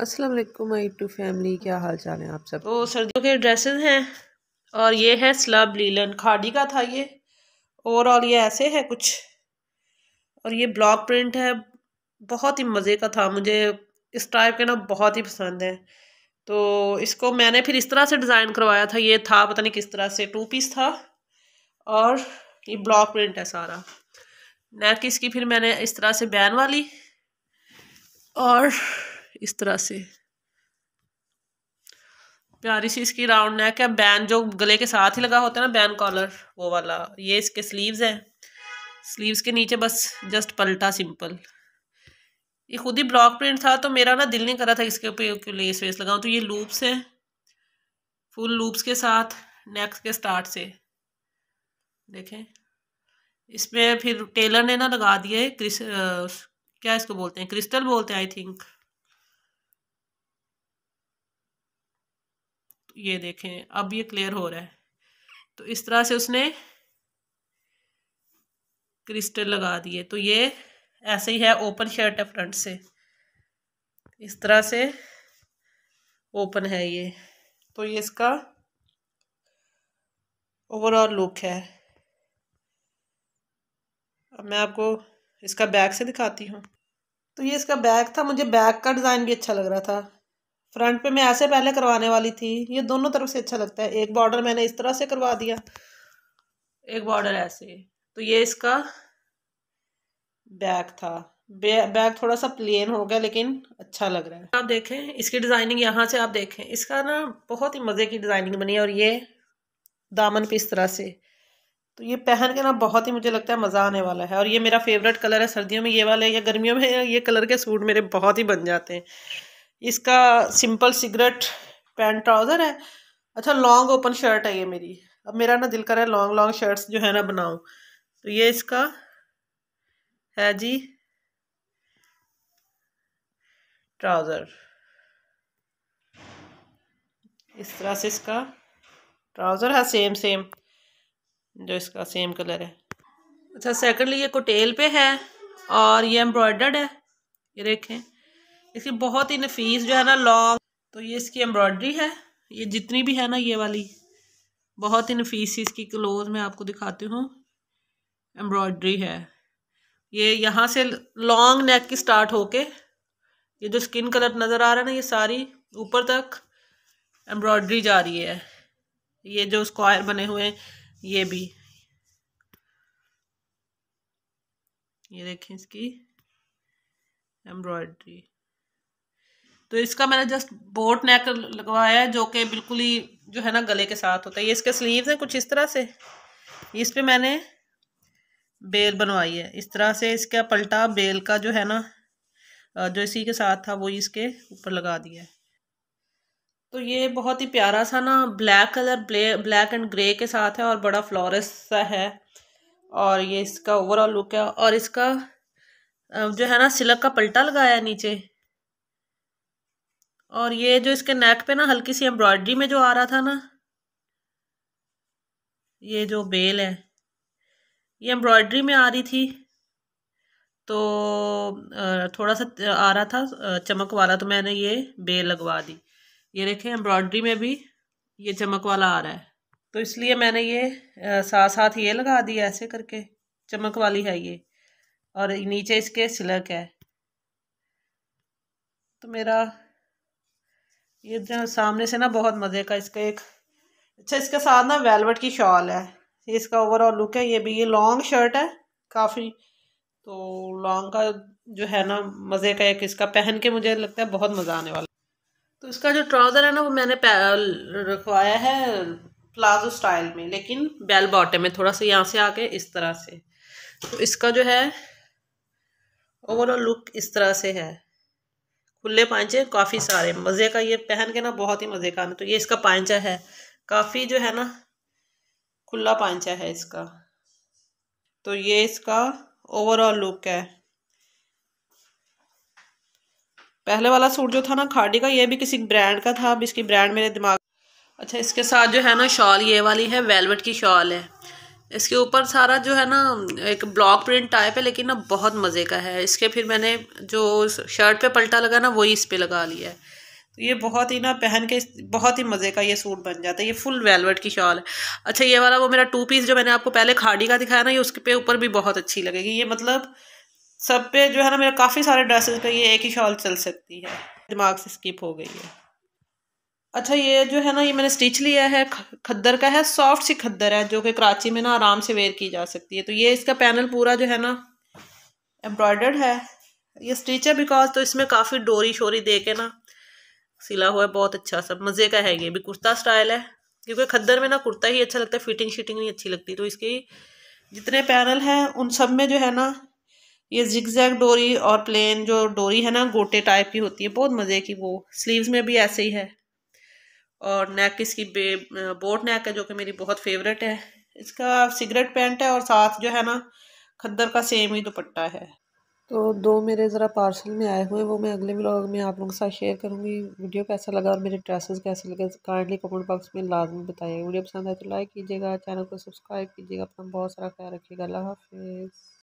अस्सलाम वालेकुम my to family क्या हाल चाल है आप सब तो सर्दियों के ड्रेसेस हैं और ये है स्लब लीलन खाड़ी का था ये ओवरऑल ये ऐसे है कुछ और ये ब्लॉक प्रिंट है बहुत ही मज़े का था मुझे इस टाइप के ना बहुत ही पसंद है तो इसको मैंने फिर इस तरह से डिज़ाइन करवाया था ये था पता नहीं किस तरह से टू पीस था और ये ब्लॉक प्रिंट है सारा नेक इसकी फिर मैंने इस तरह से बैन वाली और इस तरह से प्यारी सी इसकी राउंड नेक है बैन जो गले के साथ ही लगा होता है ना बैन कॉलर वो वाला ये इसके स्लीव्स हैं स्लीव्स के नीचे बस जस्ट पलटा सिंपल ये खुद ही ब्लॉक प्रिंट था तो मेरा ना दिल नहीं करा था इसके ऊपर लेस वेस लगाऊं तो ये लूप्स हैं फुल लूप्स के साथ नेक के स्टार्ट से देखें इसमें फिर टेलर ने ना लगा दिया क्रिस आ, क्या इसको बोलते हैं क्रिस्टल बोलते हैं आई थिंक ये देखें अब ये क्लियर हो रहा है तो इस तरह से उसने क्रिस्टल लगा दिए तो ये ऐसे ही है ओपन शर्ट है फ्रंट से इस तरह से ओपन है ये तो ये इसका ओवरऑल लुक है अब मैं आपको इसका बैक से दिखाती हूँ तो ये इसका बैक था मुझे बैक का डिज़ाइन भी अच्छा लग रहा था फ्रंट पे मैं ऐसे पहले करवाने वाली थी ये दोनों तरफ से अच्छा लगता है एक बॉर्डर मैंने इस तरह से करवा दिया एक बॉर्डर ऐसे तो ये इसका बैक था बैक थोड़ा सा प्लेन हो गया लेकिन अच्छा लग रहा है आप देखें इसकी डिज़ाइनिंग यहाँ से आप देखें इसका ना बहुत ही मज़े की डिज़ाइनिंग बनी है और ये दामन पे इस तरह से तो ये पहन के ना बहुत ही मुझे लगता है मज़ा आने वाला है और ये मेरा फेवरेट कलर है सर्दियों में ये वाला या गर्मियों में ये कलर के सूट मेरे बहुत ही बन जाते हैं इसका सिंपल सिगरेट पैंट ट्राउज़र है अच्छा लॉन्ग ओपन शर्ट है ये मेरी अब मेरा ना दिल कर रहा है लॉन्ग लॉन्ग शर्ट्स जो है ना बनाऊँ तो ये इसका है जी ट्राउज़र इस तरह से इसका ट्राउज़र है सेम सेम जो इसका सेम कलर है अच्छा सेकंडली ये कोटेल पे है और ये एम्ब्रॉयडर्ड है ये देखें इसकी बहुत ही नफीस जो है ना लॉन्ग तो ये इसकी एम्ब्रॉयडरी है ये जितनी भी है ना ये वाली बहुत ही नफीस इसकी क्लोज मैं आपको दिखाती हूँ एम्ब्रॉयडरी है ये यहाँ से लॉन्ग नेक की स्टार्ट होके ये जो स्किन कलर नज़र आ रहा है ना ये सारी ऊपर तक एम्ब्रॉयडरी जा रही है ये जो स्क्वायर बने हुए हैं ये भी ये देखें इसकी एम्ब्रॉयडरी तो इसका मैंने जस्ट बोट नेक लगवाया है जो कि बिल्कुल ही जो है ना गले के साथ होता है ये इसके स्लीव्स हैं कुछ इस तरह से इस पर मैंने बेल बनवाई है इस तरह से इसका पलटा बेल का जो है ना जो इसी के साथ था वो इसके ऊपर लगा दिया है तो ये बहुत ही प्यारा सा ना black colour black and grey के साथ है और बड़ा फ्लॉरस सा है और ये इसका ओवरऑल लुक है और इसका जो है ना सिलक का पलटा लगाया है नीचे और ये जो इसके नेक पे ना हल्की सी एम्ब्रॉयडरी में जो आ रहा था ना ये जो बेल है ये एम्ब्रॉयडरी में आ रही थी तो थोड़ा सा आ रहा था चमक वाला तो मैंने ये बेल लगवा दी ये देखें एम्ब्रॉयडरी में भी ये चमक वाला आ रहा है तो इसलिए मैंने ये साथ साथ ये लगा दी ऐसे करके चमक वाली है ये और नीचे इसके सिलक है तो मेरा ये जो सामने से ना बहुत मज़े का इसका एक अच्छा इसके साथ ना वेलवेट की शॉल है इसका ओवरऑल लुक है ये भी ये लॉन्ग शर्ट है काफ़ी तो लॉन्ग का जो है ना मज़े का एक इसका पहन के मुझे लगता है बहुत मज़ा आने वाला तो इसका जो ट्राउज़र है ना वो मैंने रखवाया है प्लाजो स्टाइल में लेकिन बेल बॉटम में थोड़ा सा यहाँ से आके इस तरह से तो इसका जो है ओवरऑल लुक इस तरह से है खुले पाइचे काफ़ी सारे मज़े का ये पहन के ना बहुत ही मज़े का आना तो ये इसका पाइचा है काफ़ी जो है ना खुला पाइचा है इसका तो ये इसका ओवरऑल लुक है पहले वाला सूट जो था ना खाड़ी का ये भी किसी ब्रांड का था अब इसकी ब्रांड मेरे दिमाग अच्छा इसके साथ जो है ना शॉल ये वाली है वेलवेट की शॉल है इसके ऊपर सारा जो है ना एक ब्लॉक प्रिंट टाइप है लेकिन ना बहुत मज़े का है इसके फिर मैंने जो शर्ट पे पलटा लगा ना वही इस पर लगा लिया है तो ये बहुत ही ना पहन के बहुत ही मज़े का ये सूट बन जाता है ये फुल वेलवेट की शॉल है अच्छा ये वाला वो मेरा टू पीस जो मैंने आपको पहले खाड़ी का दिखाया ना ये उसके पे ऊपर भी बहुत अच्छी लगेगी ये मतलब सब पे जो है ना मेरा काफ़ी सारे ड्रेसेस पे ये एक ही शॉल चल सकती है दिमाग से स्किप हो गई है अच्छा ये जो है ना ये मैंने स्टिच लिया है खद्दर का है सॉफ्ट सी खद्दर है जो कि कराची में ना आराम से वेयर की जा सकती है तो ये इसका पैनल पूरा जो है ना एम्ब्रॉयडर्ड है ये स्टिच है बिकॉज तो इसमें काफ़ी डोरी शोरी दे के ना सिला हुआ है बहुत अच्छा सब मज़े का है ये भी कुर्ता स्टाइल है क्योंकि खद्दर में ना कुर्ता ही अच्छा लगता है फिटिंग शिटिंग नहीं अच्छी लगती तो इसकी जितने पैनल हैं उन सब में जो है ना ये जैग डोरी और प्लेन जो डोरी है ना गोटे टाइप की होती है बहुत मज़े की वो स्लीव्स में भी ऐसे ही है और नेक इसकी बोट नेक है जो कि मेरी बहुत फेवरेट है इसका सिगरेट पैंट है और साथ जो है ना खद्दर का सेम ही दुपट्टा है तो दो मेरे ज़रा पार्सल में आए हुए वो मैं अगले ब्लॉग में आप लोगों के साथ शेयर करूँगी वीडियो कैसा लगा और मेरे ड्रेसेस कैसे लगे काइंडली कमेंट बॉक्स में लाजमी बताइए वीडियो पसंद आए तो लाइक कीजिएगा चैनल को सब्सक्राइब कीजिएगा अपना बहुत सारा ख्याल रखिएगा अल्लाह हाफिज़